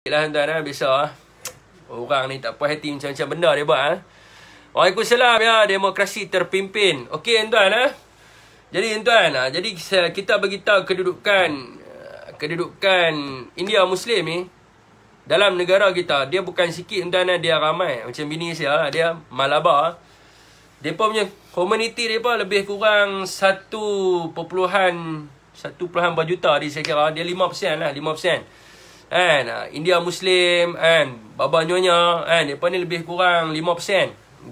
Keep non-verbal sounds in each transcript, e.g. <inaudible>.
Baiklah tuan-tuan, eh? biasa eh? Orang ni tak puas hati macam-macam benda dia buat eh? Waalaikumsalam ya, demokrasi terpimpin Okey tuan-tuan eh? Jadi tuan-tuan, eh? jadi kita beritahu kedudukan Kedudukan India Muslim ni Dalam negara kita, dia bukan sikit tuan-tuan Dia ramai, macam bini saya lah, dia malabar Dia punya komuniti dia pun lebih kurang 1 perpuluhan 1 perpuluhan berjuta dia saya kira Dia persen lah, lima persen kan ah, India Muslim kan Baba Nyonya kan depa ni lebih kurang 5%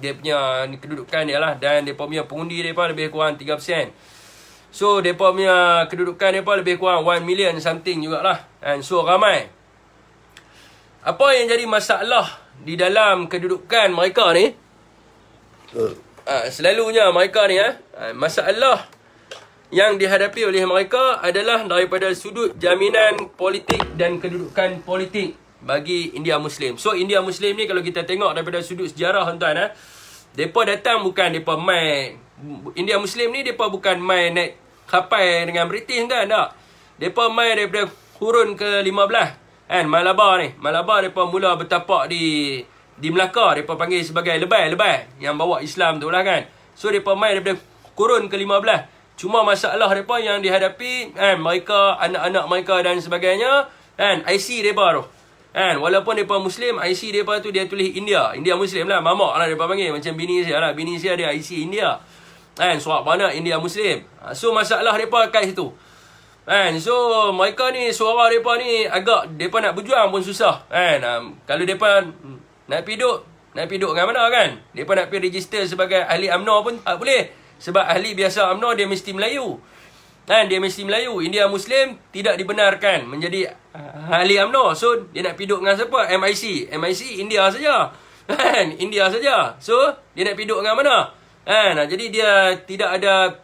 dia punya kedudukan dia lah dan depa punya pengundi depa lebih kurang 3% so depa punya kedudukan depa lebih kurang 1 million something jugalah and so ramai apa yang jadi masalah di dalam kedudukan mereka ni uh. Uh, selalunya mereka ni eh masalah yang dihadapi oleh mereka adalah daripada sudut jaminan politik dan kedudukan politik bagi India Muslim. So India Muslim ni kalau kita tengok daripada sudut sejarah tuan-tuan eh, depa datang bukan depa mai India Muslim ni depa bukan mai naik kapal dengan British kan tak? Depa mai daripada kurun ke-15 kan Malabar ni. Malabar depa mula bertapak di di Melaka depa panggil sebagai lebai-lebai yang bawa Islam tu lah kan. So depa mai daripada kurun ke-15 Cuma masalah mereka yang dihadapi, kan, mereka, anak-anak mereka dan sebagainya, kan, IC mereka tu. Kan, walaupun mereka Muslim, IC mereka tu dia tulis India. India Muslim lah, mamak lah mereka panggil. Macam bini saya lah, bini saya dia IC India. Kan, suap mana India Muslim. Ha, so, masalah mereka kat situ. Kan, so, mereka ni, suara mereka ni agak, mereka nak berjuang pun susah. Kan, um, kalau mereka nak piduk, nak piduk dengan mana kan? Mereka nak pergi register sebagai ahli UMNO pun tak boleh. Sebab ahli biasa UMNO dia mesti Melayu. Kan dia mesti Melayu. India Muslim tidak dibenarkan menjadi ahli UMNO. So dia nak piduk dengan siapa? MIC. MIC India saja. Kan <laughs> India saja. So dia nak piduk dengan mana? Kan jadi dia tidak ada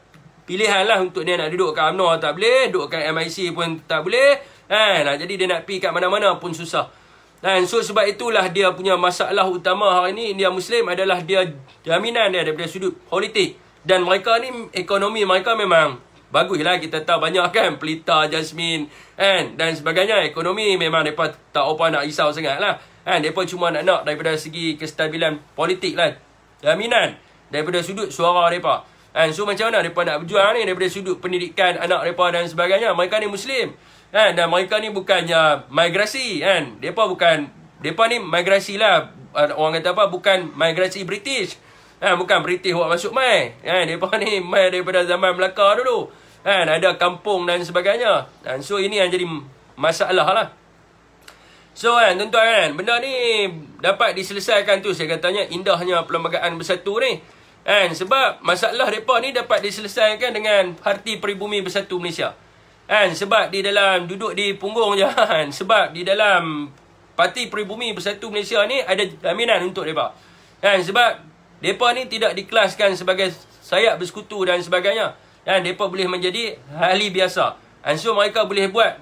pilihan lah untuk dia nak dudukkan UMNO tak boleh. Dudukkan MIC pun tak boleh. Eh, Kan jadi dia nak pergi kat mana-mana pun susah. Dan so sebab itulah dia punya masalah utama hari ini India Muslim adalah dia jaminan dia daripada sudut politik. Dan mereka ni ekonomi mereka memang bagus lah kita tahu banyak kan pelita jasmine kan dan sebagainya ekonomi memang depa tak apa nak risau sangat lah kan depa cuma nak nak daripada segi kestabilan politik lah jaminan daripada sudut suara depa and so macam mana depa nak berjuang ni daripada sudut pendidikan anak depa dan sebagainya mereka ni muslim kan dan mereka ni bukannya migrasi kan depa bukan depa ni migrasi lah orang kata apa bukan migrasi british Ha, bukan British buat masuk mai. Ha, mereka ni mai daripada zaman Melaka dulu. Ha, ada kampung dan sebagainya. Ha, so, ini yang jadi masalah lah. So, kan, tuan-tuan kan, benda ni dapat diselesaikan tu. Saya katanya indahnya perlembagaan bersatu ni. Kan, sebab masalah mereka ni dapat diselesaikan dengan Parti Peribumi Bersatu Malaysia. Kan, sebab di dalam duduk di punggung je. <laughs> Kan, sebab di dalam Parti Peribumi Bersatu Malaysia ni ada jaminan untuk mereka. Kan, sebab mereka ni tidak dikelaskan sebagai sayap bersekutu dan sebagainya. Dan mereka boleh menjadi ahli biasa. And so mereka boleh buat.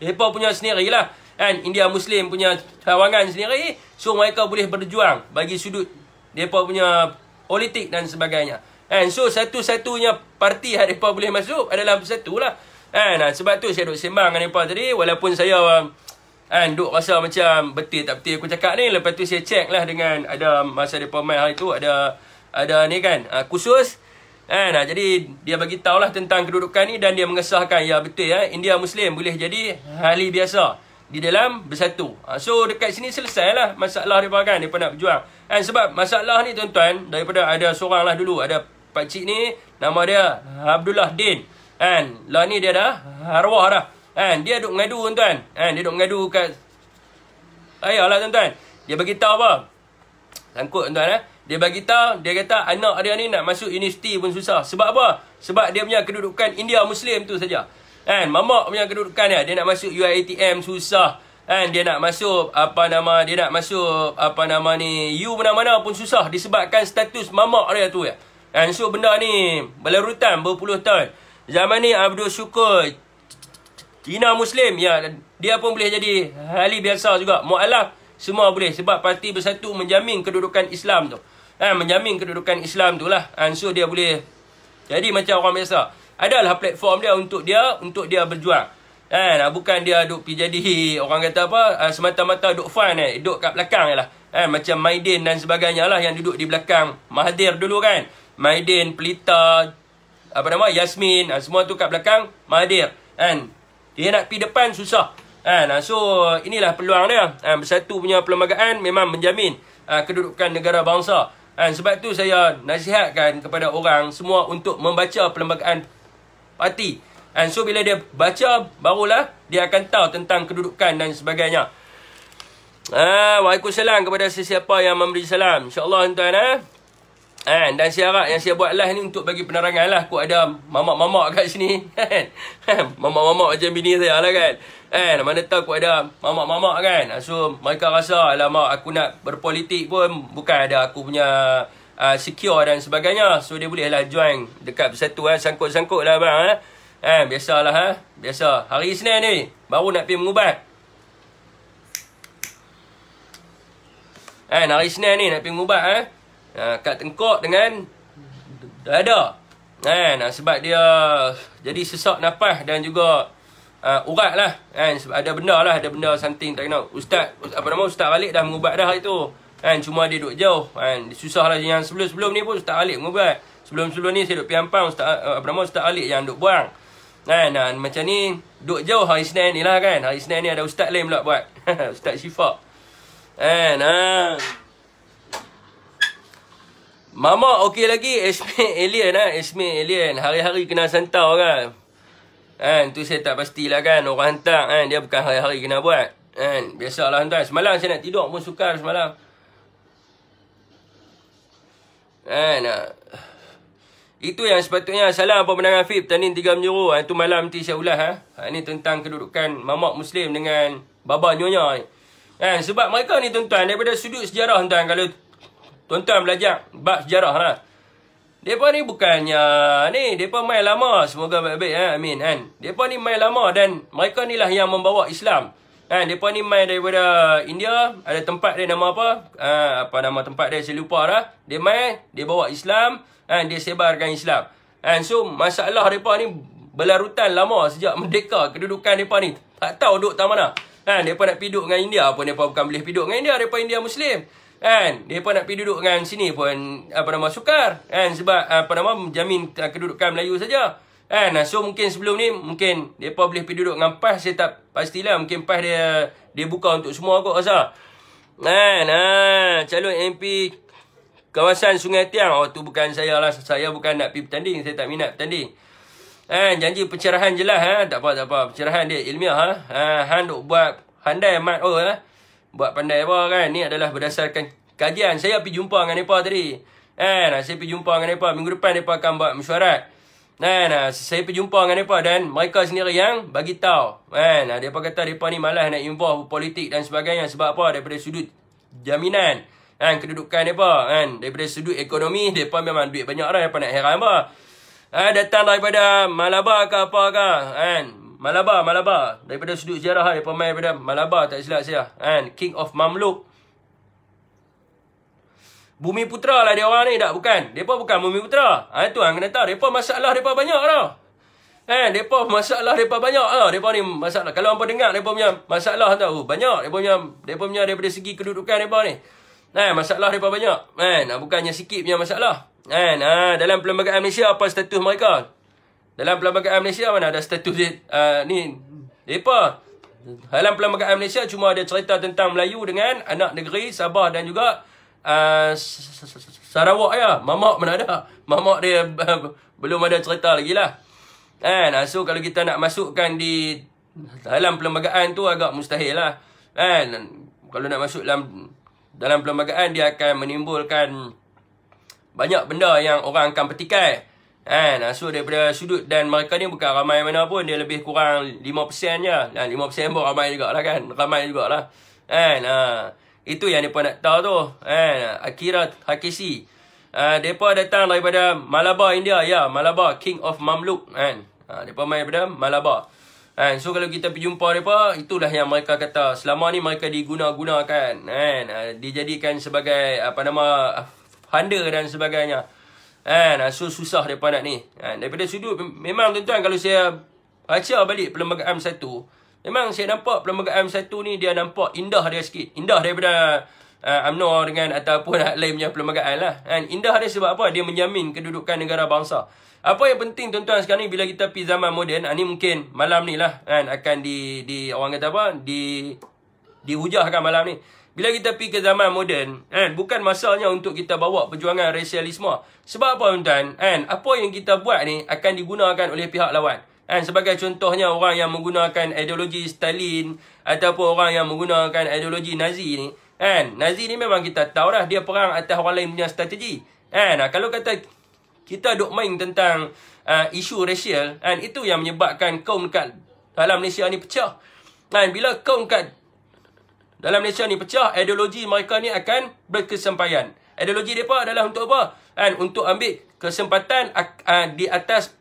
Mereka punya sendiri lah. And India Muslim punya tawangan sendiri. So mereka boleh berjuang bagi sudut mereka punya politik dan sebagainya. And so satu-satunya parti yang mereka boleh masuk adalah bersatu lah. And, ah, sebab tu saya duduk sembang dengan mereka tadi. Walaupun saya... Um, Kan, duk rasa macam betul tak betul aku cakap ni. Lepas tu saya check lah dengan ada masa dia main hari tu ada ada ni kan. Ha, khusus. Kan, ha, jadi dia bagi tahu lah tentang kedudukan ni dan dia mengesahkan ya betul ya. Eh, India Muslim boleh jadi ahli biasa di dalam bersatu. Ha, so dekat sini selesailah masalah dia kan dia nak berjuang. Kan, sebab masalah ni tuan-tuan daripada ada seorang lah dulu ada pak cik ni nama dia Abdullah Din. Kan, lah ni dia dah arwah dah. Kan dia duk mengadu tuan-tuan. Kan dia duk mengadu kat ayahlah tuan-tuan. Dia bagi tahu apa? Sangkut tuan-tuan eh. Dia bagi tahu dia kata anak dia ni nak masuk universiti pun susah. Sebab apa? Sebab dia punya kedudukan India Muslim tu saja. Kan mamak punya kedudukan dia eh, dia nak masuk UiTM susah. Kan dia nak masuk apa nama dia nak masuk apa nama ni U mana-mana pun susah disebabkan status mamak dia tu ya. Kan so benda ni berlarutan berpuluh tahun. Zaman ni Abdul Syukur Cina Muslim ya dia pun boleh jadi ahli biasa juga mualaf semua boleh sebab parti bersatu menjamin kedudukan Islam tu ha, menjamin kedudukan Islam tu lah ha, so dia boleh jadi macam orang biasa adalah platform dia untuk dia untuk dia berjuang kan ha, bukan dia duk pi jadi orang kata apa ha, semata-mata duk fun eh duk kat belakang jelah ha, macam Maidin dan sebagainya lah yang duduk di belakang Mahathir dulu kan Maidin Pelita apa nama Yasmin ha, semua tu kat belakang Mahathir kan dia nak pi depan susah. Ha, so inilah peluang dia. Ha, bersatu punya perlembagaan memang menjamin ha, kedudukan negara bangsa. Ha, sebab tu saya nasihatkan kepada orang semua untuk membaca perlembagaan parti. Ha, so bila dia baca barulah dia akan tahu tentang kedudukan dan sebagainya. Ah, ha, waalaikumsalam kepada sesiapa yang memberi salam. Insya-Allah tuan-tuan eh. Kan? Dan saya yang saya buat lah ni untuk bagi penerangan lah. Kau ada mamak-mamak kat sini. <laughs> Kan? kan? mamak-mamak macam bini saya lah kan. Kan? Mana tahu kau ada mamak-mamak kan. Ah, so, mereka rasa alamak aku nak berpolitik pun bukan ada aku punya uh, secure dan sebagainya. So, dia boleh lah join dekat bersatu kan. Eh, sangkut-sangkut lah abang eh. Kan? Biasalah ha. Biasa. Hari Senin ni baru nak pergi mengubat. Kan? Hari Senin ni nak pergi mengubat eh. Ha? ha, kat tengkuk dengan dada. Kan eh, ha, sebab dia jadi sesak nafas dan juga uh, lah, kan sebab ada benda lah ada benda something tak kena. Ustaz apa nama ustaz balik dah mengubat dah hari tu. Kan eh, cuma dia duduk jauh susah lah yang sebelum-sebelum ni pun ustaz balik mengubat. Sebelum-sebelum ni saya duduk piampang ustaz apa nama ustaz balik yang duduk buang. Kan ha, nah, macam ni duduk jauh hari Isnin ni lah kan. Hari Isnin ni ada ustaz lain pula buat. <laughs> ustaz Syifa. Kan ha. Mama okey lagi Esme alien ah, Esme alien. Hari-hari kena santau kan. Kan tu saya tak pastilah kan orang hantar kan dia bukan hari-hari kena buat. Kan biasalah hantar. Semalam saya nak tidur pun sukar semalam. Kan ah. itu yang sepatutnya salam apa benar Afif Tanin tiga menyuru itu ah, malam tu saya ulas ha. Ah. ha ini tentang kedudukan mama muslim dengan baba nyonya. Kan sebab mereka ni tuan-tuan daripada sudut sejarah tuan kalau Tuan-tuan belajar bab sejarah lah. Mereka ni bukannya ni. Mereka main lama. Semoga baik-baik. Ha? Amin. Kan? Mereka ni main lama dan mereka ni lah yang membawa Islam. Kan? Mereka ni main daripada India. Ada tempat dia nama apa? Ha, apa nama tempat dia? Saya lupa lah. Dia main. Dia bawa Islam. Kan? Dia sebarkan Islam. Kan? So masalah mereka ni berlarutan lama sejak <laughs> merdeka kedudukan mereka ni. Tak tahu duduk tak mana. Kan? Mereka nak piduk dengan India pun. Mereka bukan boleh piduk dengan India. Mereka India Muslim. Kan? pun nak pergi duduk dengan sini pun apa nama sukar. Kan? Sebab apa nama menjamin kedudukan Melayu saja. Kan? So mungkin sebelum ni mungkin dia pun boleh pergi duduk dengan PAS. Saya tak pastilah. Mungkin PAS dia dia buka untuk semua kot rasa. Kan? Ha, calon MP kawasan Sungai Tiang. Oh tu bukan saya lah. Saya bukan nak pergi bertanding. Saya tak minat bertanding. Kan? Janji pencerahan je lah. Ha? Tak apa-apa. Pencerahan dia ilmiah. Ha? Ha, han duk buat handai mat. Oh, lah. ha? buat pandai apa kan. Ni adalah berdasarkan kajian. Saya pergi jumpa dengan mereka tadi. Kan? Ah, saya pergi jumpa dengan mereka. Minggu depan mereka akan buat mesyuarat. Kan? Ah, saya pergi jumpa dengan mereka dan mereka sendiri yang bagi tahu. Kan? Ah, mereka kata mereka ni malas nak involve politik dan sebagainya. Sebab apa? Daripada sudut jaminan. Kan? Kedudukan mereka. Kan? Daripada sudut ekonomi, mereka memang duit banyak orang lah. Mereka nak heran apa. Ha, datang daripada Malabar ke apa ke. Kan? Malabar, Malabar. Daripada sudut sejarah lah. Pemain daripada Malabar tak silap saya. Kan? King of Mamluk. Bumi Putra lah dia orang ni. Tak bukan. Depa bukan Bumi Putra. Ha, itu yang kena tahu. Mereka masalah Depa banyak lah. Kan? depa masalah Depa banyak lah. depa ni masalah. Kalau apa dengar depa punya masalah Tahu oh, Banyak. Depa punya, depa punya daripada segi kedudukan Depa ni. Kan? Masalah Depa banyak. Kan? Bukannya sikit punya masalah. Kan? Ha, dalam perlembagaan Malaysia apa status mereka? Dalam Perlembagaan Malaysia mana ada status dia uh, ni apa? Dalam Perlembagaan Malaysia cuma ada cerita tentang Melayu dengan anak negeri Sabah dan juga ah, Sarawak ya. Mamak mana ada? Mamak dia <laughs> belum ada cerita lagi lah. Kan? Ah, so kalau kita nak masukkan di dalam perlembagaan tu agak mustahil lah. Kan? Kalau nak masuk dalam dalam perlembagaan dia akan menimbulkan banyak benda yang orang akan petikai. Kan? Ah, so daripada sudut dan mereka ni bukan ramai mana pun. Dia lebih kurang 5% je. Dan 5% pun ramai juga lah kan. Ramai juga lah. Kan? Ha. Itu yang mereka nak tahu tu. Kan? Akira Hakisi. Uh, ah, mereka datang daripada Malabar, India. Ya, Malabar. King of Mamluk. Kan? Ha. Mereka main daripada Malabar. Kan? So kalau kita berjumpa mereka, itulah yang mereka kata. Selama ni mereka diguna-gunakan. Kan? Uh, dijadikan sebagai apa nama... Funder dan sebagainya. Kan, ha, so susah depa nak ni. Ha, daripada sudut memang tuan-tuan kalau saya baca balik perlembagaan M 1 memang saya nampak perlembagaan M 1 ni dia nampak indah dia sikit. Indah daripada UMNO eh, uh, dengan ataupun <laughs> lain punya perlembagaan lah. Kan, indah dia sebab apa? Dia menjamin kedudukan negara bangsa. Apa yang penting tuan-tuan sekarang ni bila kita pergi zaman moden, ha, ni mungkin malam ni lah kan akan di di orang kata apa? Di di dihujahkan malam ni. Bila kita pergi ke zaman moden, kan, bukan masalahnya untuk kita bawa perjuangan rasialisme. Sebab apa, tuan-tuan? Kan, apa yang kita buat ni akan digunakan oleh pihak lawan. Kan, sebagai contohnya, orang yang menggunakan ideologi Stalin ataupun orang yang menggunakan ideologi Nazi ni. Kan, Nazi ni memang kita tahu dah dia perang atas orang lain punya strategi. Kan, ha, kalau kata kita dok main tentang uh, isu rasial, kan, itu yang menyebabkan kaum dekat dalam Malaysia ni pecah. Kan, bila kaum dekat dalam Malaysia ni pecah, ideologi mereka ni akan berkesempayan. Ideologi mereka adalah untuk apa? Kan? Untuk ambil kesempatan ah, di atas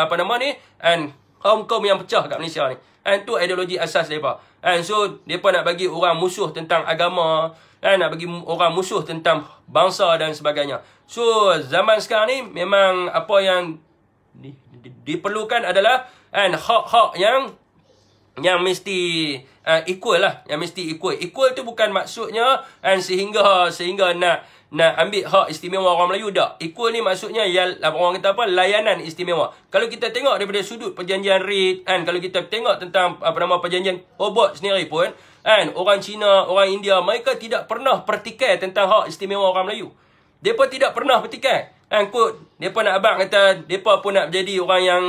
apa nama ni? Kan? Kaum-kaum yang pecah kat Malaysia ni. Kan? tu ideologi asas mereka. Kan? So, mereka nak bagi orang musuh tentang agama. Kan? Nak bagi orang musuh tentang bangsa dan sebagainya. So, zaman sekarang ni memang apa yang di, di, diperlukan adalah kan, hak-hak yang yang mesti uh, equal lah yang mesti equal equal tu bukan maksudnya kan sehingga sehingga nak nak ambil hak istimewa orang Melayu tak equal ni maksudnya yang orang kata apa layanan istimewa kalau kita tengok daripada sudut perjanjian rit kan kalau kita tengok tentang apa nama perjanjian obot sendiri pun kan orang Cina orang India mereka tidak pernah pertikai tentang hak istimewa orang Melayu depa tidak pernah pertikai kan kod depa nak abang kata depa pun nak jadi orang yang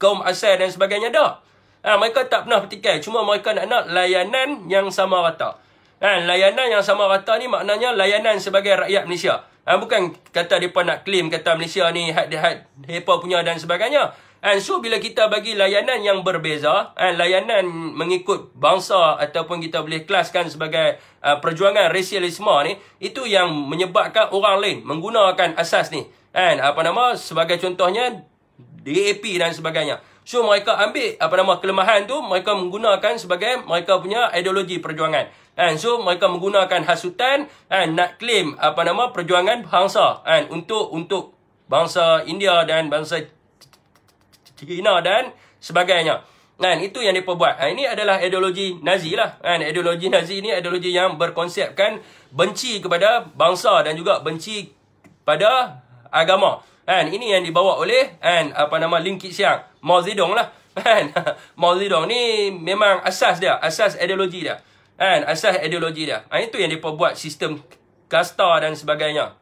kaum asal dan sebagainya dah Ha, mereka tak pernah petikai. Cuma mereka nak nak layanan yang sama rata. Ha, kan, layanan yang sama rata ni maknanya layanan sebagai rakyat Malaysia. Ha, bukan kata mereka nak claim kata Malaysia ni had-had mereka punya dan sebagainya. And ah, so, bila kita bagi layanan yang berbeza, and layanan mengikut bangsa ataupun kita boleh kelaskan sebagai uh, perjuangan rasialisme ni, itu yang menyebabkan orang lain menggunakan asas ni. And apa nama, sebagai contohnya, DAP dan sebagainya. So mereka ambil ah, apa nama kelemahan tu mereka menggunakan sebagai mereka punya ideologi perjuangan. And so mereka menggunakan hasutan kan nak claim apa nama perjuangan bangsa kan untuk untuk bangsa India dan bangsa China dan sebagainya. Kan itu yang depa buat. Ha, ini adalah ideologi Nazi lah. Kan ideologi Nazi ini ideologi yang berkonsepkan benci kepada bangsa dan juga benci pada agama. Kan? Ini yang dibawa oleh kan? apa nama Lingkit Siang. Mao Zedong lah. <laughs> Kan? Mao Zedong ni memang asas dia. Asas ideologi dia. Kan? Asas ideologi dia. Ha, itu yang mereka buat sistem kasta dan sebagainya.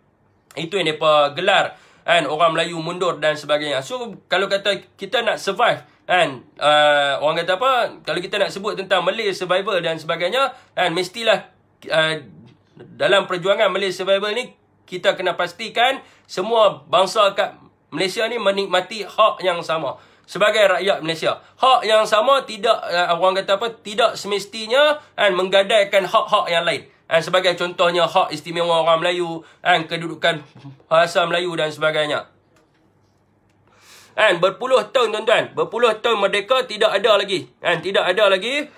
Itu yang mereka gelar. Kan? Orang Melayu mundur dan sebagainya. So, kalau kata kita nak survive kan uh, orang kata apa kalau kita nak sebut tentang Malay survival dan sebagainya kan mestilah uh, dalam perjuangan Malay survival ni kita kena pastikan semua bangsa kat Malaysia ni menikmati hak yang sama sebagai rakyat Malaysia. Hak yang sama tidak eh, orang kata apa tidak semestinya kan menggadaikan hak-hak yang lain. Kan sebagai contohnya hak istimewa orang Melayu, kan kedudukan bahasa Melayu dan sebagainya. Kan berpuluh tahun tuan-tuan, berpuluh tahun merdeka tidak ada lagi. Kan tidak ada lagi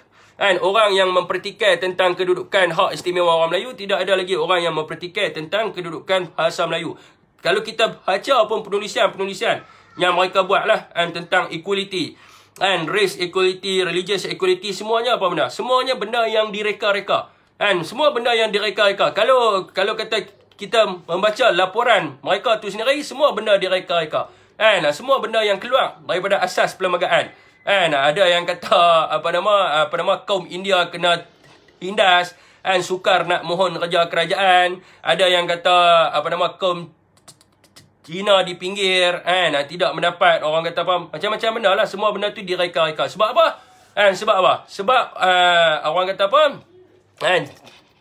kan orang yang mempertikai tentang kedudukan hak istimewa orang Melayu, tidak ada lagi orang yang mempertikai tentang kedudukan bahasa Melayu. Kalau kita baca pun penulisan-penulisan yang mereka buat lah kan, tentang equality. Kan, race equality, religious equality, semuanya apa benda? Semuanya benda yang direka-reka. Kan, semua benda yang direka-reka. Kalau kalau kata kita membaca laporan mereka tu sendiri, semua benda direka-reka. Kan, semua benda yang keluar daripada asas perlembagaan. Kan, ada yang kata apa nama apa nama kaum India kena tindas. Kan, sukar nak mohon kerja kerajaan. Ada yang kata apa nama kaum Cina di pinggir kan eh, tidak mendapat orang kata apa macam-macam benda lah semua benda tu direka-reka sebab apa kan eh, sebab apa sebab uh, orang kata apa kan eh,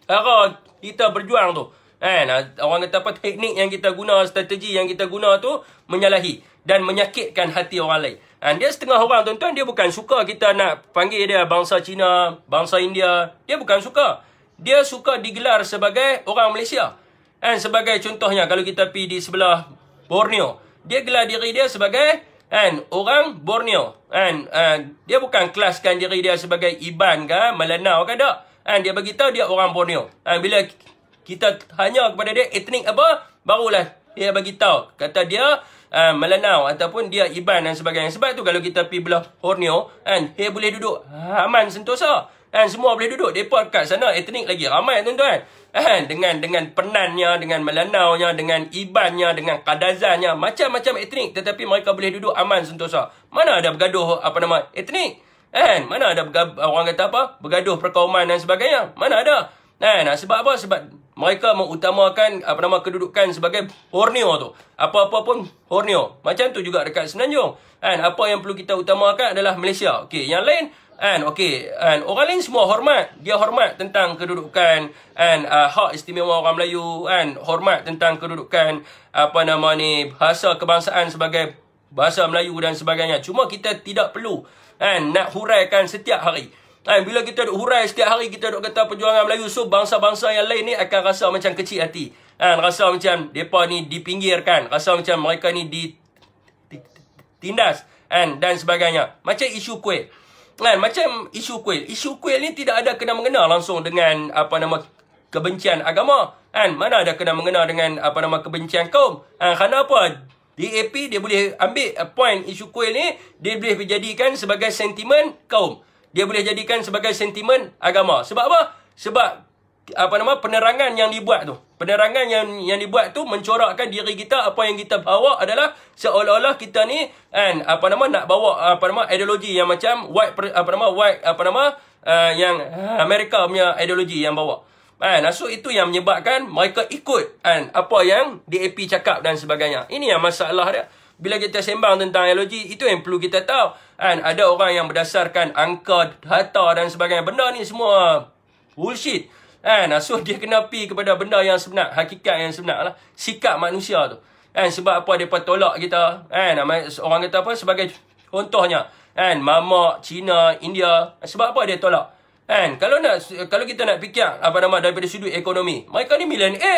cara kita berjuang tu kan eh, orang kata apa teknik yang kita guna strategi yang kita guna tu menyalahi dan menyakitkan hati orang lain And eh, dia setengah orang tuan-tuan dia bukan suka kita nak panggil dia bangsa Cina, bangsa India. Dia bukan suka. Dia suka digelar sebagai orang Malaysia. Eh, sebagai contohnya kalau kita pergi di sebelah Borneo. Dia gelar diri dia sebagai kan orang Borneo. Kan uh, dia bukan kelaskan diri dia sebagai Iban ke, Melanau ke tak. Kan dia bagi dia orang Borneo. Kan bila kita tanya kepada dia etnik apa, barulah dia bagi Kata dia uh, Melanau ataupun dia Iban dan sebagainya. Sebab tu kalau kita pi belah Borneo, kan dia boleh duduk aman sentosa. Kan semua boleh duduk. Depa dekat sana etnik lagi ramai tuan-tuan kan? dengan dengan penannya dengan melanau dengan ibannya dengan kadazannya macam-macam etnik tetapi mereka boleh duduk aman sentosa mana ada bergaduh apa nama etnik Eh, mana ada bergaduh, orang kata apa bergaduh perkauman dan sebagainya mana ada kan sebab apa sebab mereka mengutamakan apa nama kedudukan sebagai horneo tu. Apa-apa pun Borneo. Macam tu juga dekat Semenanjung. Eh, apa yang perlu kita utamakan adalah Malaysia. Okay, yang lain And okay, and orang lain semua hormat dia hormat tentang kedudukan and uh, hak istimewa orang Melayu and hormat tentang kedudukan apa nama ni bahasa kebangsaan sebagai bahasa Melayu dan sebagainya cuma kita tidak perlu and nak huraikan setiap hari and bila kita duk hurai setiap hari kita duk kata perjuangan Melayu so bangsa-bangsa yang lain ni akan rasa macam kecil hati kan rasa macam depa ni dipinggirkan rasa macam mereka ni ditindas and dan sebagainya macam isu kuih Kan, macam isu kuil. Isu kuil ni tidak ada kena-mengena langsung dengan apa nama kebencian agama. Kan, mana ada kena-mengena dengan apa nama kebencian kaum. Kan, kerana apa? DAP dia boleh ambil point isu kuil ni, dia boleh dijadikan sebagai sentimen kaum. Dia boleh jadikan sebagai sentimen agama. Sebab apa? Sebab apa nama penerangan yang dibuat tu penerangan yang yang dibuat tu mencorakkan diri kita apa yang kita bawa adalah seolah-olah kita ni kan apa nama nak bawa apa nama ideologi yang macam white apa nama white apa nama uh, yang ha, Amerika punya ideologi yang bawa kan ha, so itu yang menyebabkan mereka ikut kan apa yang DAP cakap dan sebagainya ini yang masalah dia bila kita sembang tentang ideologi itu yang perlu kita tahu kan ada orang yang berdasarkan angka data dan sebagainya benda ni semua bullshit Kan? So, dia kena pergi kepada benda yang sebenar. Hakikat yang sebenar lah. Sikap manusia tu. Eh, Sebab apa mereka tolak kita. Eh, Kan? Orang kata apa? Sebagai contohnya. Eh, Mamak, China, India. Sebab apa dia tolak? Eh, Kalau nak kalau kita nak fikir apa nama daripada sudut ekonomi. Mereka ni milen A.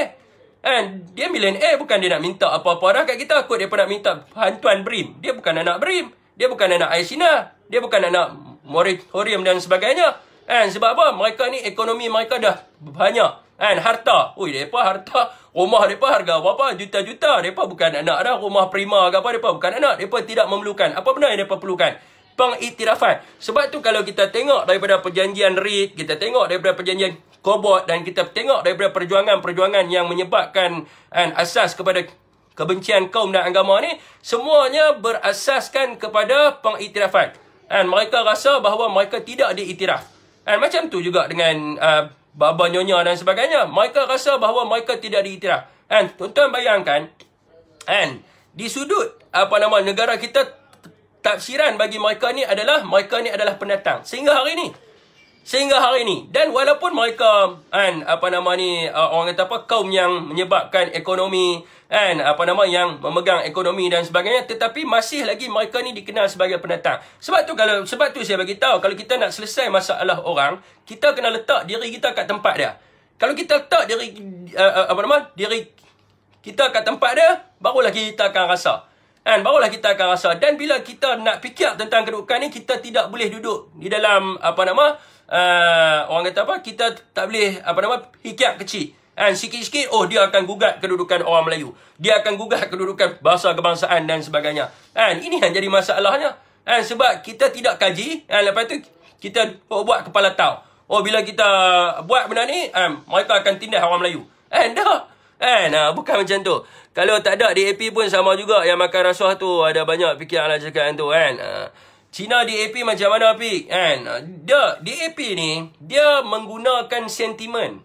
Eh, Dia milen A bukan dia nak minta apa-apa dah kat kita. Kut dia nak minta hantuan BRIM. Dia bukan anak BRIM. Dia bukan anak Aisina. Dia bukan anak moratorium dan sebagainya. Kan sebab apa? Mereka ni ekonomi mereka dah banyak. Kan harta. ui, depa harta, rumah depa harga berapa? Juta-juta. Depa bukan anak dah rumah prima ke apa depa bukan anak. Depa tidak memerlukan. Apa benda yang depa perlukan? Pengiktirafan. Sebab tu kalau kita tengok daripada perjanjian rit, kita tengok daripada perjanjian Kobot dan kita tengok daripada perjuangan-perjuangan yang menyebabkan kan, asas kepada kebencian kaum dan agama ni, semuanya berasaskan kepada pengiktirafan. Dan mereka rasa bahawa mereka tidak diiktiraf. Dan eh, macam tu juga dengan uh, Baba Nyonya dan sebagainya. Mereka rasa bahawa mereka tidak diiktiraf. Dan tuan-tuan bayangkan. Dan di sudut apa nama negara kita tafsiran bagi mereka ni adalah mereka ni adalah pendatang. Sehingga hari ni sehingga hari ini dan walaupun mereka kan apa nama ni uh, orang kata apa kaum yang menyebabkan ekonomi kan apa nama yang memegang ekonomi dan sebagainya tetapi masih lagi mereka ni dikenal sebagai pendatang sebab tu kalau sebab tu saya bagi tahu kalau kita nak selesai masalah orang kita kena letak diri kita kat tempat dia kalau kita letak diri uh, uh apa nama diri kita kat tempat dia barulah kita akan rasa dan barulah kita akan rasa dan bila kita nak fikir tentang kedudukan ni kita tidak boleh duduk di dalam apa nama uh, orang kata apa kita tak boleh apa nama hikiap kecil kan sikit-sikit oh dia akan gugat kedudukan orang Melayu dia akan gugat kedudukan bahasa kebangsaan dan sebagainya kan ini yang jadi masalahnya kan sebab kita tidak kaji kan lepas tu kita buat kepala tau oh bila kita buat benda ni kan mereka akan tindas orang Melayu kan dah kan ha, bukan macam tu kalau tak ada DAP pun sama juga yang makan rasuah tu ada banyak fikiran lah tu kan uh, China DAP macam mana api kan dia DAP ni dia menggunakan sentimen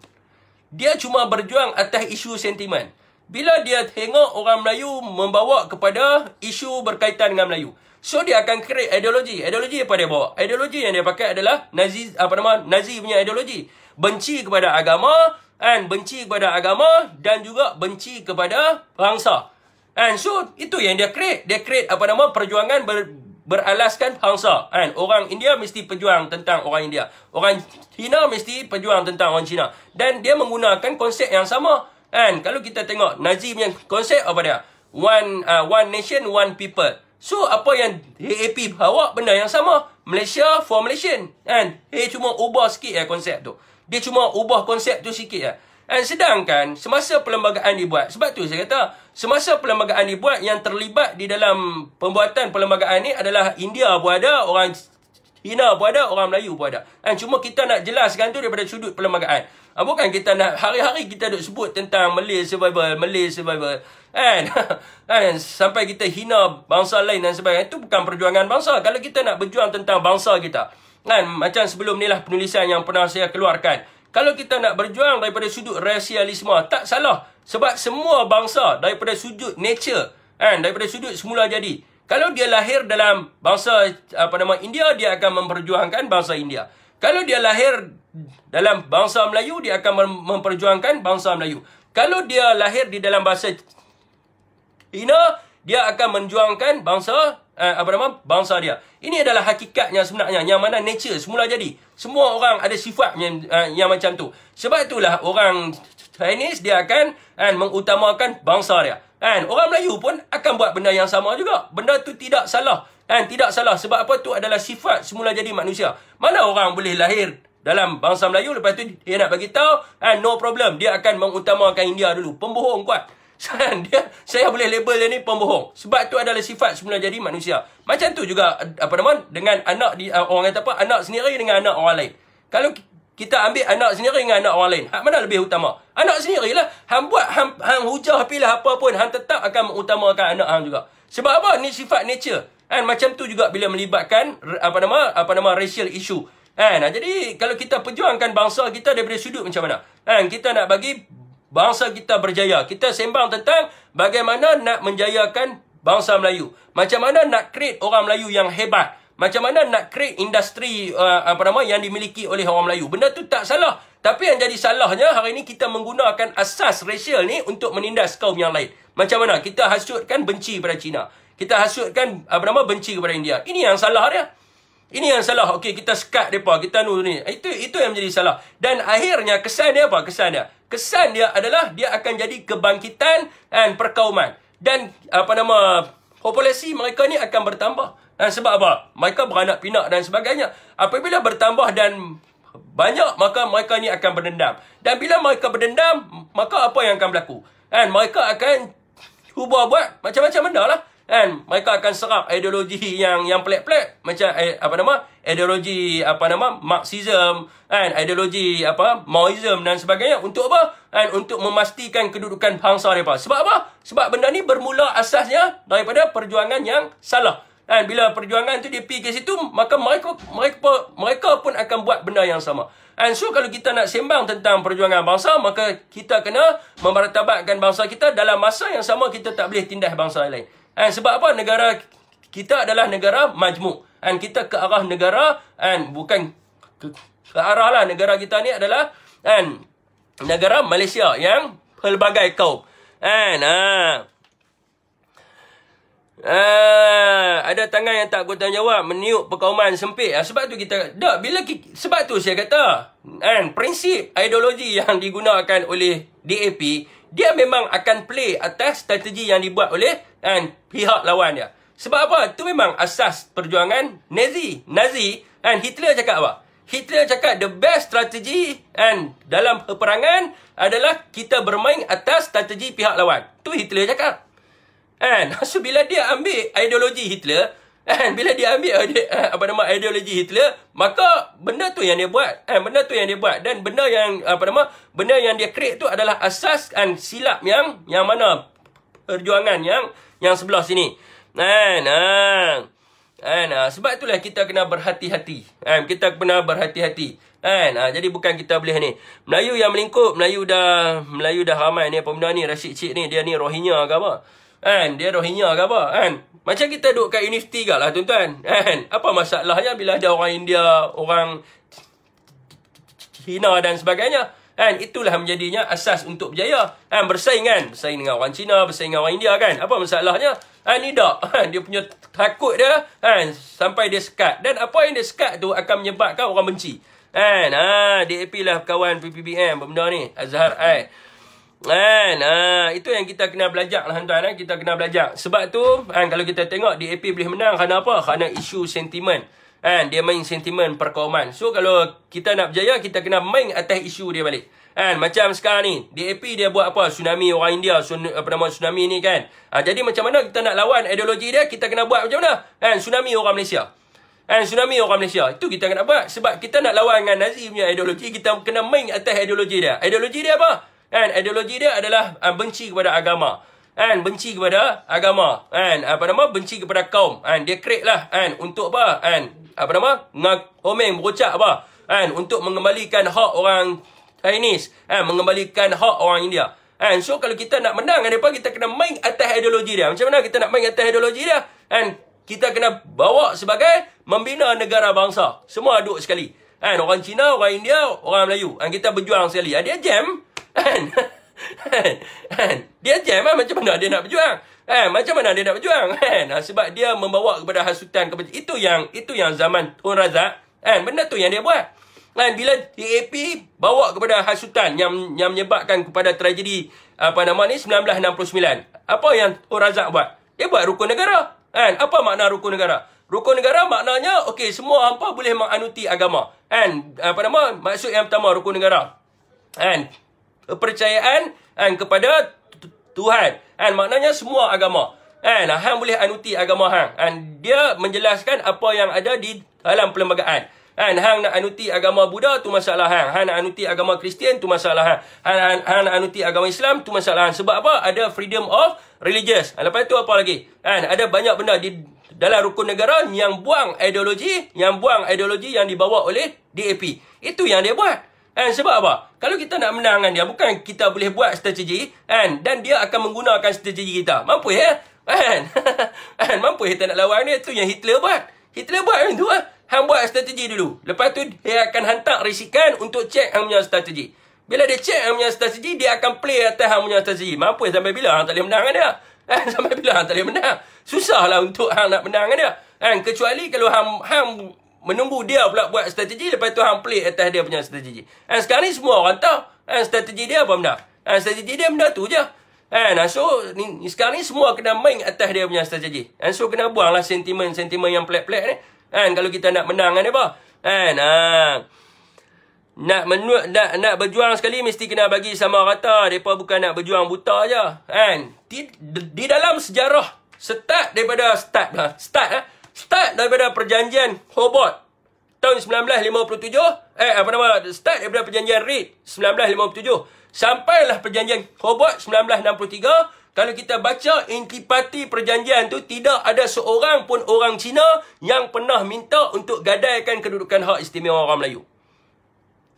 dia cuma berjuang atas isu sentimen bila dia tengok orang Melayu membawa kepada isu berkaitan dengan Melayu so dia akan create ideologi ideologi apa dia bawa ideologi yang dia pakai adalah Nazi apa nama Nazi punya ideologi benci kepada agama kan benci kepada agama dan juga benci kepada bangsa And so, itu yang dia create. Dia create apa nama perjuangan ber, beralaskan bangsa. Kan? Orang India mesti pejuang tentang orang India. Orang China mesti pejuang tentang orang China. Dan dia menggunakan konsep yang sama. Kan? Kalau kita tengok Nazi punya konsep apa dia? One uh, one nation, one people. So, apa yang AAP bawa benda yang sama. Malaysia for Malaysian. Kan? Dia cuma ubah sikit ya konsep tu. Dia cuma ubah konsep tu sikit ya. And eh, sedangkan semasa perlembagaan dibuat, sebab tu saya kata, semasa perlembagaan dibuat yang terlibat di dalam pembuatan perlembagaan ni adalah India pun ada, orang Cina pun ada, orang Melayu pun ada. Dan cuma kita nak jelaskan tu daripada sudut perlembagaan. Ha, bukan kita nak hari-hari kita duk sebut tentang Malay survival, Malay survival. Kan? <laughs> kan? Sampai kita hina bangsa lain dan sebagainya. Itu bukan perjuangan bangsa. Kalau kita nak berjuang tentang bangsa kita. Kan? Macam sebelum ni lah penulisan yang pernah saya keluarkan. Kalau kita nak berjuang daripada sudut rasialisme, tak salah. Sebab semua bangsa daripada sudut nature, kan, daripada sudut semula jadi. Kalau dia lahir dalam bangsa apa nama India, dia akan memperjuangkan bangsa India. Kalau dia lahir dalam bangsa Melayu, dia akan memperjuangkan bangsa Melayu. Kalau dia lahir di dalam bahasa Cina, dia akan menjuangkan bangsa eh, apa nama bangsa dia. Ini adalah hakikatnya sebenarnya. Yang mana nature semula jadi. Semua orang ada sifat yang, eh, yang macam tu. Sebab itulah orang Chinese dia akan kan, mengutamakan bangsa dia. Kan. Orang Melayu pun akan buat benda yang sama juga. Benda tu tidak salah. Kan. Tidak salah. Sebab apa tu adalah sifat semula jadi manusia. Mana orang boleh lahir dalam bangsa Melayu. Lepas tu dia nak bagi tahu, kan, no problem. Dia akan mengutamakan India dulu. Pembohong kuat. Saya dia saya boleh label dia ni pembohong. Sebab tu adalah sifat semula jadi manusia. Macam tu juga apa nama dengan anak di uh, orang kata apa anak sendiri dengan anak orang lain. Kalau kita ambil anak sendiri dengan anak orang lain, hak mana lebih utama? Anak sendirilah. Hang buat hang, hang hujah pilih apa pun hang tetap akan mengutamakan anak hang juga. Sebab apa? Ni sifat nature. Kan macam tu juga bila melibatkan apa nama apa nama racial issue. eh kan, nah jadi kalau kita perjuangkan bangsa kita daripada sudut macam mana? eh kita nak bagi bangsa kita berjaya. Kita sembang tentang bagaimana nak menjayakan bangsa Melayu. Macam mana nak create orang Melayu yang hebat. Macam mana nak create industri uh, apa nama yang dimiliki oleh orang Melayu. Benda tu tak salah. Tapi yang jadi salahnya hari ini kita menggunakan asas rasial ni untuk menindas kaum yang lain. Macam mana? Kita hasutkan benci kepada China. Kita hasutkan apa nama benci kepada India. Ini yang salah dia. Ini yang salah. Okey, kita skat depa, kita anu ni. Itu itu yang menjadi salah. Dan akhirnya kesan dia apa? Kesan dia. Kesan dia adalah dia akan jadi kebangkitan dan perkauman. Dan apa nama populasi mereka ni akan bertambah. Dan sebab apa? Mereka beranak pinak dan sebagainya. Apabila bertambah dan banyak, maka mereka ni akan berdendam. Dan bila mereka berdendam, maka apa yang akan berlaku? Dan mereka akan cuba buat macam-macam benda lah kan mereka akan serap ideologi yang yang pelik-pelik macam eh, apa nama ideologi apa nama marxism kan ideologi apa maoism dan sebagainya untuk apa kan untuk memastikan kedudukan bangsa mereka sebab apa sebab benda ni bermula asasnya daripada perjuangan yang salah kan bila perjuangan tu dia pergi ke situ maka mereka mereka mereka pun akan buat benda yang sama And so kalau kita nak sembang tentang perjuangan bangsa, maka kita kena memartabatkan bangsa kita dalam masa yang sama kita tak boleh tindas bangsa lain. And sebab apa negara kita adalah negara majmuk. And kita ke arah negara and bukan ke, ke arah lah negara kita ni adalah and negara Malaysia yang pelbagai kaum. And ah. Ah, ada tangan yang tak bertanggung jawab meniup perkauman sempit. Ah, sebab tu kita dak bila kita, sebab tu saya kata and prinsip ideologi yang digunakan oleh DAP dia memang akan play atas strategi yang dibuat oleh kan, pihak lawan dia. Sebab apa? Itu memang asas perjuangan Nazi. Nazi, kan, Hitler cakap apa? Hitler cakap the best strategi kan, dalam peperangan adalah kita bermain atas strategi pihak lawan. Tu Hitler cakap. Kan? <laughs> So, bila dia ambil ideologi Hitler, And eh, bila dia ambil uh, apa nama ideologi Hitler, maka benda tu yang dia buat, eh, benda tu yang dia buat dan benda yang apa nama benda yang dia create tu adalah asas dan silap yang yang mana perjuangan yang yang sebelah sini. Kan? Kan? Kan? Sebab itulah kita kena berhati-hati. Kan? Kita kena berhati-hati. Kan? jadi bukan kita boleh ni. Melayu yang melingkup, Melayu dah Melayu dah ramai ni apa benda ni Rashid Cik ni, dia ni rohinya ke apa? Kan? Dia rohinya ke apa? Kan? Macam kita duduk kat universiti ke lah tuan-tuan. Kan? Apa masalahnya bila ada orang India, orang Cina dan sebagainya. Kan? Itulah menjadinya asas untuk berjaya. Kan? Bersaing kan? Bersaing dengan orang Cina, bersaing dengan orang India kan? Apa masalahnya? Kan? ini tak. Kan? Dia punya takut dia kan? sampai dia sekat. Dan apa yang dia sekat tu akan menyebabkan orang benci. Kan? Ha, DAP lah kawan PPBM benda ni. Azhar Ai. Kan? Eh. Kan? Ha, itu yang kita kena belajar lah tuan eh? Ha. Kita kena belajar. Sebab tu, kan, kalau kita tengok DAP boleh menang kerana apa? Kerana isu sentimen. Kan? Dia main sentimen perkauman. So, kalau kita nak berjaya, kita kena main atas isu dia balik. Kan? Macam sekarang ni, DAP dia buat apa? Tsunami orang India, sun, apa nama tsunami ni kan? Ha, jadi, macam mana kita nak lawan ideologi dia, kita kena buat macam mana? Kan? Tsunami orang Malaysia. Kan? Tsunami orang Malaysia. Itu kita kena buat. Sebab kita nak lawan dengan Nazi punya ideologi, kita kena main atas ideologi dia. Ideologi dia apa? kan ideologi dia adalah uh, benci kepada agama kan benci kepada agama kan apa nama benci kepada kaum kan dia create lah kan untuk apa kan apa nama ngomeng homeng berucap apa kan untuk mengembalikan hak orang Chinese kan mengembalikan hak orang India kan so kalau kita nak menang dengan depa kita kena main atas ideologi dia macam mana kita nak main atas ideologi dia kan kita kena bawa sebagai membina negara bangsa semua aduk sekali kan orang Cina orang India orang Melayu kan kita berjuang sekali dia jam kan? kan? kan? Dia jam kan? macam mana dia nak berjuang? Kan? Macam mana dia nak berjuang? Kan? Ha, sebab dia membawa kepada hasutan. Kepada... Itu yang itu yang zaman Tun Razak. Kan? Benda tu yang dia buat. Kan? Bila TAP bawa kepada hasutan yang yang menyebabkan kepada tragedi apa nama ni 1969. Apa yang Tun Razak buat? Dia buat rukun negara. Kan? Apa makna rukun negara? Rukun negara maknanya okey semua hampa boleh menganuti agama. Kan? Apa nama? Maksud yang pertama rukun negara. Kan? kepercayaan kan, kepada Tuhan. Kan, maknanya semua agama. Kan, han boleh anuti agama hang. Kan, dia menjelaskan apa yang ada di dalam perlembagaan. Kan, hang nak anuti agama Buddha tu masalah hang. Hang nak anuti agama Kristian tu masalah hang. Hang, hang, hang nak anuti agama Islam tu masalah hang. Sebab apa? Ada freedom of religious. Ha, lepas tu apa lagi? Kan, ada banyak benda di dalam rukun negara yang buang ideologi, yang buang ideologi yang dibawa oleh DAP. Itu yang dia buat. Eh, sebab apa? Kalau kita nak menang dengan dia, bukan kita boleh buat strategi kan? dan dia akan menggunakan strategi kita. Mampu ya? Kan? <laughs> kan? Mampu kita nak lawan dia? Itu yang Hitler buat. Hitler buat kan tu lah. Han buat strategi dulu. Lepas tu, dia akan hantar risikan untuk cek yang punya strategi. Bila dia cek yang punya strategi, dia akan play atas Han punya strategi. Mampu sampai bila Han tak boleh menang dengan dia? Kan? <laughs> Sampai bila Han tak boleh menang? Susahlah untuk Han nak menang dengan dia. Kan? Kecuali kalau Han, Han menunggu dia pula buat strategi lepas Tuhan play atas dia punya strategi. Dan sekarang ni semua orang tahu kan strategi dia apa benda. Dan strategi dia benda tu je. Kan so ni, ni sekarang ni semua kena main atas dia punya strategi. Dan so kena buanglah sentimen-sentimen yang pelik-pelik ni. Kan kalau kita nak menang kan apa? Kan ha. Nak menu, nak nak berjuang sekali mesti kena bagi sama rata. Depa bukan nak berjuang buta aja. Kan di, di, dalam sejarah start daripada start lah. Start ah. Ha? start daripada perjanjian Hobart tahun 1957 eh apa nama start daripada perjanjian Reed 1957 sampailah perjanjian Hobart 1963 kalau kita baca intipati perjanjian tu tidak ada seorang pun orang Cina yang pernah minta untuk gadaikan kedudukan hak istimewa orang Melayu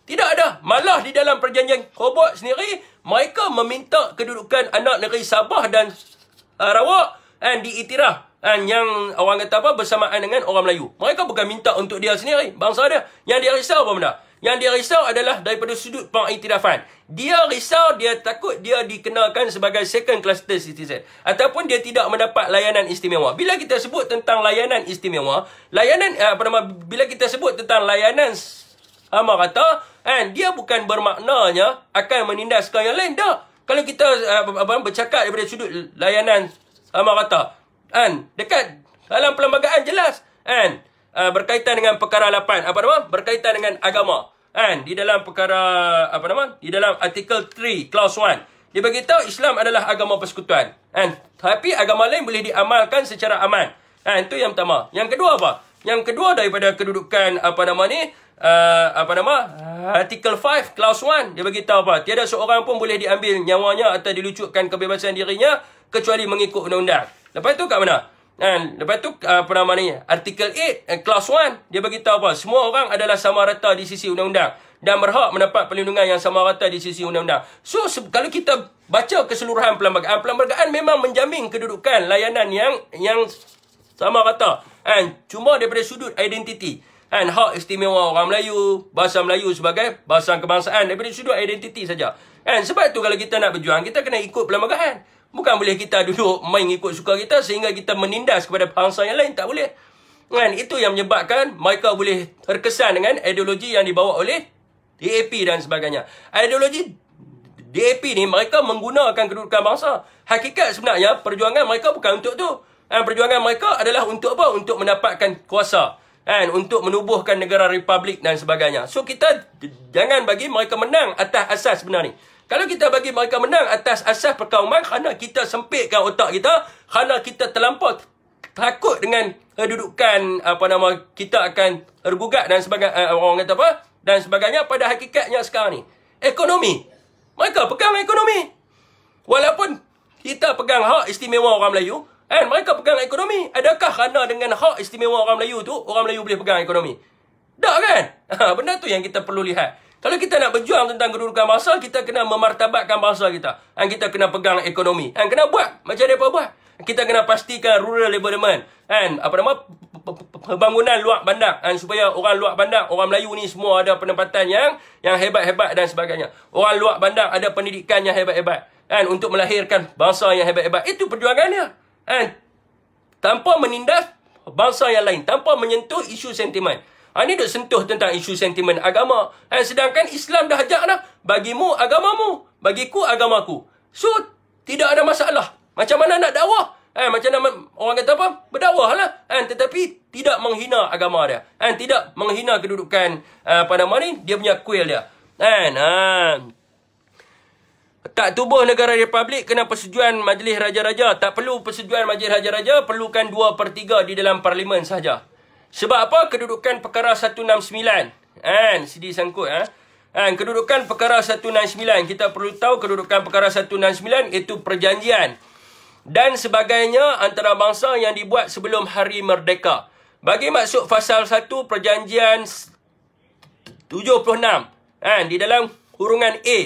tidak ada malah di dalam perjanjian Hobart sendiri mereka meminta kedudukan anak negeri Sabah dan Arawak eh, dan eh, diiktiraf Kan, yang orang kata apa bersamaan dengan orang Melayu. Mereka bukan minta untuk dia sendiri, bangsa dia. Yang dia risau apa benda? Yang dia risau adalah daripada sudut pengiktirafan. Dia risau, dia takut dia dikenalkan sebagai second cluster citizen. Ataupun dia tidak mendapat layanan istimewa. Bila kita sebut tentang layanan istimewa, layanan eh apa nama, bila kita sebut tentang layanan sama rata, kan, dia bukan bermaknanya akan menindaskan yang lain. Dah. Kalau kita eh, apa, apa, bercakap daripada sudut layanan sama rata, kan dekat dalam perlembagaan jelas kan uh, berkaitan dengan perkara 8 apa nama berkaitan dengan agama kan di dalam perkara apa nama di dalam artikel 3 clause 1 dia beritahu Islam adalah agama persekutuan kan tapi agama lain boleh diamalkan secara aman kan itu yang pertama yang kedua apa yang kedua daripada kedudukan apa nama ni uh, apa nama artikel 5 clause 1 dia beritahu apa tiada seorang pun boleh diambil nyawanya atau dilucutkan kebebasan dirinya kecuali mengikut undang-undang Lepas tu kat mana? Dan lepas tu ah, apa namanya? Artikel 8 clause 1 dia bagi tahu apa? Semua orang adalah sama rata di sisi undang-undang dan berhak mendapat perlindungan yang sama rata di sisi undang-undang. So kalau kita baca keseluruhan perlembagaan, ah, perlembagaan memang menjamin kedudukan layanan yang yang sama rata. Kan? Cuma daripada sudut identiti. Kan? Hak istimewa orang Melayu, bahasa Melayu sebagai bahasa kebangsaan daripada sudut identiti saja. Kan? Sebab itu kalau kita nak berjuang, kita kena ikut perlembagaan. Bukan boleh kita duduk main ikut suka kita sehingga kita menindas kepada bangsa yang lain. Tak boleh. Dan itu yang menyebabkan mereka boleh terkesan dengan ideologi yang dibawa oleh DAP dan sebagainya. Ideologi DAP ni mereka menggunakan kedudukan bangsa. Hakikat sebenarnya perjuangan mereka bukan untuk tu. Dan perjuangan mereka adalah untuk apa? Untuk mendapatkan kuasa. Dan untuk menubuhkan negara republik dan sebagainya. So kita jangan bagi mereka menang atas asas sebenarnya. Kalau kita bagi mereka menang atas asas perkauman kerana kita sempitkan otak kita, kerana kita terlampau takut dengan kedudukan apa nama kita akan tergugat dan sebagainya eh, orang kata apa dan sebagainya pada hakikatnya sekarang ni ekonomi mereka pegang ekonomi walaupun kita pegang hak istimewa orang Melayu kan mereka pegang ekonomi adakah kerana dengan hak istimewa orang Melayu tu orang Melayu boleh pegang ekonomi tak kan <laughs> benda tu yang kita perlu lihat kalau kita nak berjuang tentang kedudukan bangsa, kita kena memartabatkan bangsa kita. Dan kita kena pegang ekonomi. Dan kena buat macam mereka buat. Kita kena pastikan rural development. Dan apa nama, pembangunan luar bandar. Dan supaya orang luar bandar, orang Melayu ni semua ada penempatan yang yang hebat-hebat dan sebagainya. Orang luar bandar ada pendidikan yang hebat-hebat. Dan untuk melahirkan bangsa yang hebat-hebat. Itu perjuangannya. Dan tanpa menindas bangsa yang lain. Tanpa menyentuh isu sentimen. Ha, ini duk sentuh tentang isu sentimen agama. Ha, sedangkan Islam dah ajak dah. Bagimu agamamu. Bagiku agamaku. So, tidak ada masalah. Macam mana nak dakwah? Ha, macam mana orang kata apa? Berdakwah lah. Ha, eh, tetapi, tidak menghina agama dia. Ha, tidak menghina kedudukan ha, pada mana Dia punya kuil dia. Ha, ha. Tak tubuh negara republik kena persetujuan majlis raja-raja. Tak perlu persetujuan majlis raja-raja. Perlukan 2 per 3 di dalam parlimen sahaja. Sebab apa? Kedudukan perkara 169. Kan? sedih sangkut. Ha? Kan? Kedudukan perkara 169. Kita perlu tahu kedudukan perkara 169 itu perjanjian. Dan sebagainya antara bangsa yang dibuat sebelum hari merdeka. Bagi maksud fasal 1 perjanjian 76. Kan? Di dalam hurungan A.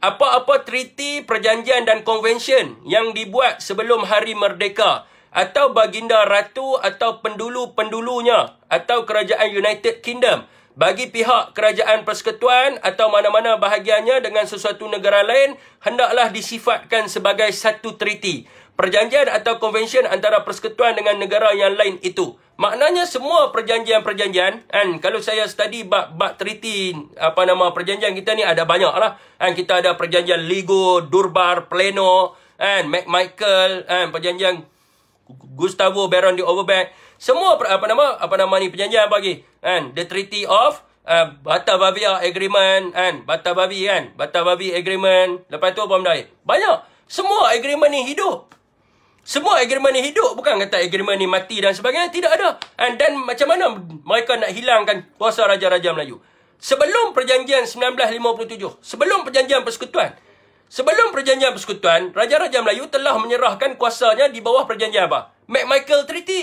Apa-apa treaty, perjanjian dan convention yang dibuat sebelum hari merdeka atau baginda ratu atau pendulu-pendulunya atau kerajaan United Kingdom bagi pihak kerajaan persekutuan atau mana-mana bahagiannya dengan sesuatu negara lain hendaklah disifatkan sebagai satu treaty perjanjian atau convention antara persekutuan dengan negara yang lain itu maknanya semua perjanjian-perjanjian kan kalau saya study bak bak treaty apa nama perjanjian kita ni ada banyak lah kan kita ada perjanjian Ligo, Durbar, Pleno kan McMichael kan perjanjian Gustavo Baron di Overbeck. Semua apa nama apa nama ni perjanjian bagi kan the treaty of uh, eh, Batavia agreement kan Batavavi kan Batavavi agreement lepas tu apa benda banyak semua agreement ni hidup semua agreement ni hidup bukan kata agreement ni mati dan sebagainya tidak ada And then macam mana mereka nak hilangkan kuasa raja-raja Melayu sebelum perjanjian 1957 sebelum perjanjian persekutuan Sebelum perjanjian persekutuan, Raja-Raja Melayu telah menyerahkan kuasanya di bawah perjanjian apa? Mac Michael Treaty.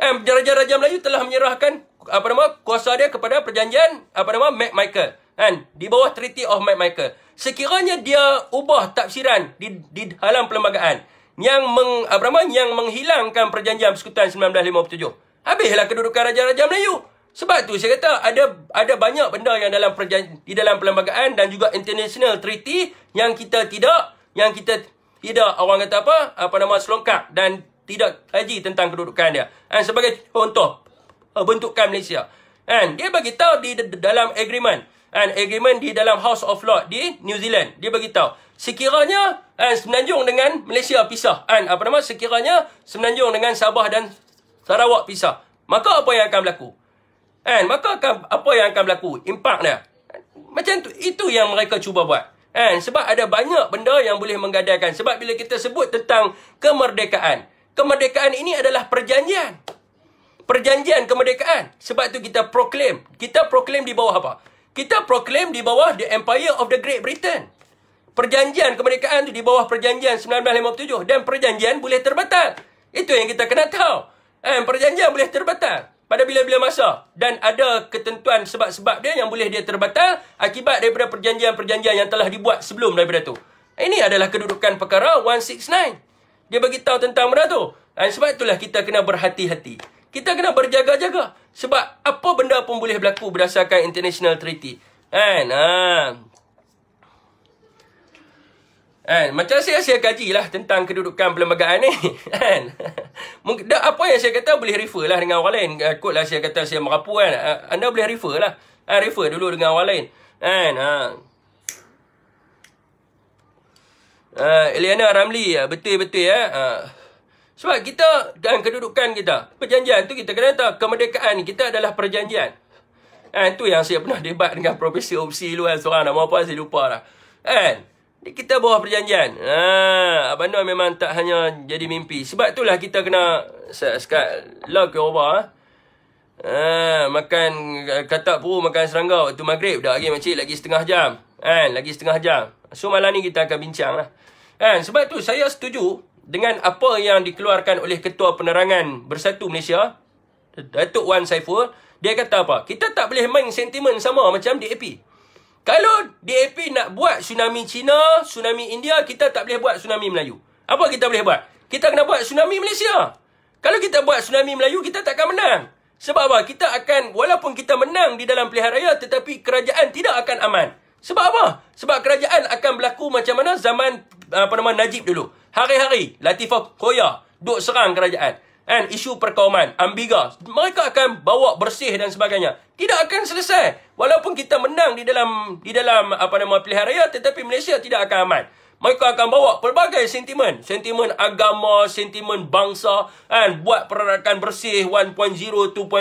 Eh, Raja-Raja Melayu telah menyerahkan apa nama kuasa dia kepada perjanjian apa nama Mac Michael. Kan? Di bawah Treaty of Mac Michael. Sekiranya dia ubah tafsiran di, di dalam perlembagaan yang meng, apa nama, yang menghilangkan perjanjian persekutuan 1957. Habislah kedudukan Raja-Raja Melayu. Sebab tu saya kata ada ada banyak benda yang dalam perjan, di dalam perlembagaan dan juga international treaty yang kita tidak yang kita tidak orang kata apa apa nama selongkap dan tidak kaji tentang kedudukan dia. Dan sebagai contoh eh, bentukan Malaysia. Kan dia bagi tahu di, dalam agreement kan agreement di dalam House of Lord di New Zealand dia bagi tahu sekiranya kan semenanjung dengan Malaysia pisah kan apa nama sekiranya semenanjung dengan Sabah dan Sarawak pisah maka apa yang akan berlaku Kan? Maka akan, apa yang akan berlaku? Impak dia. Macam tu. Itu yang mereka cuba buat. Kan? Sebab ada banyak benda yang boleh menggadaikan. Sebab bila kita sebut tentang kemerdekaan. Kemerdekaan ini adalah perjanjian. Perjanjian kemerdekaan. Sebab tu kita proklaim. Kita proklaim di bawah apa? Kita proklaim di bawah the Empire of the Great Britain. Perjanjian kemerdekaan tu di bawah perjanjian 1957. Dan perjanjian boleh terbatal. Itu yang kita kena tahu. Kan? Perjanjian boleh terbatal pada bila-bila masa dan ada ketentuan sebab-sebab dia yang boleh dia terbatal akibat daripada perjanjian-perjanjian yang telah dibuat sebelum daripada tu. Ini adalah kedudukan perkara 169. Dia bagi tahu tentang benda tu. Dan sebab itulah kita kena berhati-hati. Kita kena berjaga-jaga sebab apa benda pun boleh berlaku berdasarkan international treaty. Kan? Ha. Kan? Macam saya, saya kaji lah tentang kedudukan perlembagaan ni. <laughs> Kan? Mungkin, apa yang saya kata, boleh refer lah dengan orang lain. Uh, lah saya kata saya merapu kan. Eh, anda boleh refer lah. Uh, refer dulu dengan orang lain. Kan? Uh. Uh, Eliana Ramli, betul-betul ya. Uh. Sebab kita dan kedudukan kita, perjanjian tu kita kena tahu. Kemerdekaan kita adalah perjanjian. Kan? Uh, tu yang saya pernah debat dengan <laughs> Profesor Opsi luar seorang. Nak apa saya lupa lah. Kan? Uh. Ni kita bawah perjanjian. Ha, Abang Noah memang tak hanya jadi mimpi. Sebab itulah kita kena sekat law ke Allah. Ha. ha, makan katak puru makan serangga waktu maghrib. Dah lagi makcik lagi setengah jam. Ha, lagi setengah jam. So malam ni kita akan bincang lah. Ha, sebab tu saya setuju dengan apa yang dikeluarkan oleh Ketua Penerangan Bersatu Malaysia. Datuk Wan Saiful. Dia kata apa? Kita tak boleh main sentimen sama macam DAP. Kalau DAP nak buat tsunami China, tsunami India, kita tak boleh buat tsunami Melayu. Apa kita boleh buat? Kita kena buat tsunami Malaysia. Kalau kita buat tsunami Melayu, kita takkan menang. Sebab apa? Kita akan, walaupun kita menang di dalam pilihan raya, tetapi kerajaan tidak akan aman. Sebab apa? Sebab kerajaan akan berlaku macam mana zaman apa nama Najib dulu. Hari-hari, Latifah Koya duk serang kerajaan. And isu perkauman, ambiga. Mereka akan bawa bersih dan sebagainya. Tidak akan selesai. Walaupun kita menang di dalam di dalam apa nama pilihan raya tetapi Malaysia tidak akan aman. Mereka akan bawa pelbagai sentimen. Sentimen agama, sentimen bangsa. Kan? Buat perarakan bersih 1.0, 2.0, 3.0, 4.0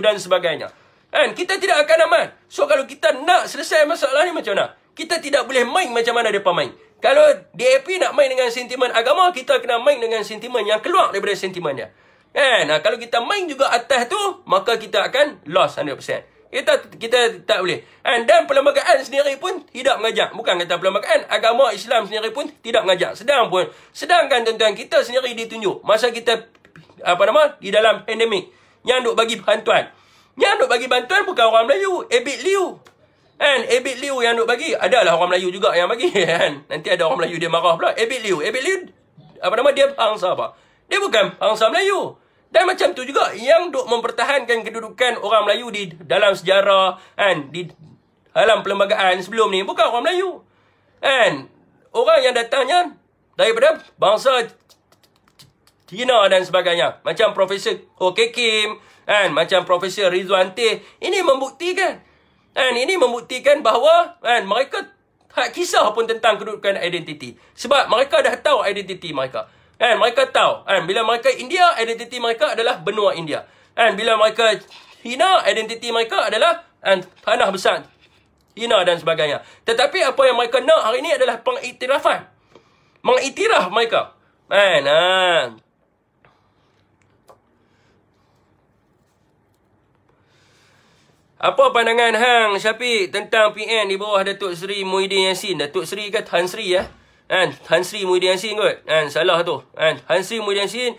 dan sebagainya. Kan? Kita tidak akan aman. So kalau kita nak selesai masalah ni macam mana? Kita tidak boleh main macam mana dia pemain. Kalau DAP nak main dengan sentimen agama, kita kena main dengan sentimen yang keluar daripada sentimennya. Eh, Ha, kalau kita main juga atas tu, maka kita akan lost 100%. Kita kita tak boleh. And, dan perlembagaan sendiri pun tidak mengajak. Bukan kata perlembagaan, agama Islam sendiri pun tidak mengajak. Sedang pun, sedangkan tuan-tuan, kita sendiri ditunjuk. Masa kita, apa nama, di dalam pandemik. Yang duk bagi bantuan. Yang duk bagi bantuan bukan orang Melayu. Abid Liu. and Abid Liu yang duk bagi. Adalah orang Melayu juga yang bagi. <laughs> Kan? Nanti ada orang Melayu dia marah pula. Abid Liu. Abid Liu, apa nama, dia bangsa apa? Dia bukan bangsa Melayu. Dan macam tu juga yang duk mempertahankan kedudukan orang Melayu di dalam sejarah kan di dalam perlembagaan sebelum ni bukan orang Melayu. Kan orang yang datangnya daripada bangsa Cina dan sebagainya. Macam Profesor OK Kim kan macam Profesor Rizwan Teh ini membuktikan kan ini membuktikan bahawa kan mereka tak kisah pun tentang kedudukan identiti sebab mereka dah tahu identiti mereka. Kan, mereka tahu. Kan, bila mereka India, identiti mereka adalah benua India. Kan, bila mereka Hina, identiti mereka adalah kan, tanah besar. Hina dan sebagainya. Tetapi apa yang mereka nak hari ini adalah pengiktirafan. Mengiktiraf mereka. Kan, kan. Apa pandangan Hang Syafiq tentang PN di bawah Datuk Seri Muhyiddin Yassin? Datuk Seri ke Tan Sri ya? Eh? Kan? Han Sri Muhyiddin Yassin kot. Kan? Salah tu. Kan? Han Sri Muhyiddin Yassin.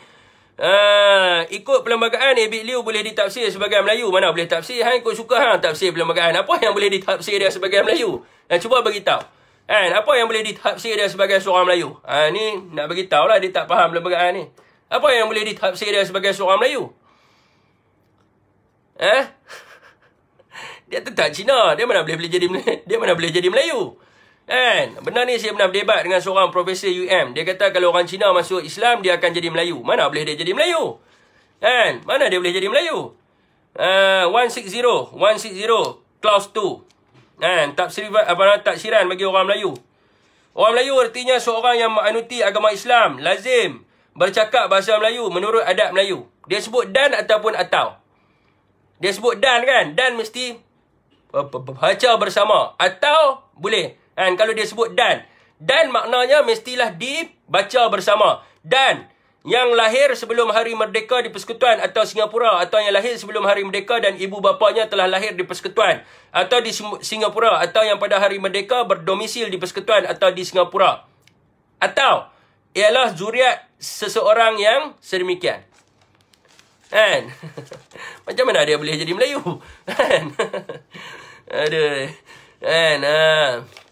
Uh, ah, ikut perlembagaan Abid Liu boleh ditafsir sebagai Melayu. Mana boleh tafsir? Han ikut suka hang tafsir perlembagaan. Apa yang boleh ditafsir dia sebagai Melayu? Han cuba beritahu. Kan? Apa yang boleh ditafsir dia sebagai seorang Melayu? Ha, ni nak beritahu lah dia tak faham perlembagaan ni. Apa yang boleh ditafsir dia sebagai seorang Melayu? Eh? <laughs> Dia tetap Cina. Dia mana boleh, boleh jadi <laughs> dia mana boleh jadi Melayu? Kan? Benar ni saya pernah berdebat dengan seorang profesor UM. Dia kata kalau orang Cina masuk Islam, dia akan jadi Melayu. Mana boleh dia jadi Melayu? Kan? Mana dia boleh jadi Melayu? Uh, 160. 160. Clause 2. Kan? Tafsirat, apa nak tak Taksiran bagi orang Melayu. Orang Melayu artinya seorang yang menganuti agama Islam. Lazim. Bercakap bahasa Melayu menurut adat Melayu. Dia sebut dan ataupun atau. Dia sebut dan kan? Dan mesti baca bersama. Atau Boleh. And kalau dia sebut dan. Dan maknanya mestilah dibaca bersama. Dan yang lahir sebelum hari merdeka di persekutuan atau Singapura. Atau yang lahir sebelum hari merdeka dan ibu bapanya telah lahir di persekutuan. Atau di Singapura. Atau yang pada hari merdeka berdomisil di persekutuan atau di Singapura. Atau ialah zuriat seseorang yang sedemikian. Kan? <laughs> Macam mana dia boleh jadi Melayu? <laughs> Kan? <laughs> Aduh. Kan? Haa. Uh.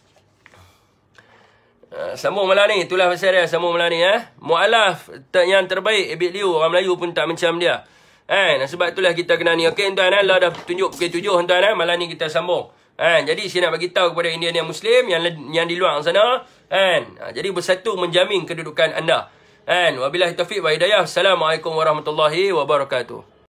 Ah, sambung malam ni. Itulah pasal dia sambung malam ni. Eh? Mu'alaf yang terbaik. Abid Liu. Orang Melayu pun tak macam dia. Eh? Sebab itulah kita kena ni. Okey, tuan. Eh? Lah dah tunjuk pukul tujuh, tuan. Eh? Malam ni kita sambung. Eh? Jadi, saya nak beritahu kepada India yang Muslim. Yang yang di luar sana. Eh? Jadi, bersatu menjamin kedudukan anda. Eh? Wabilahi taufiq wa hidayah. Assalamualaikum warahmatullahi wabarakatuh.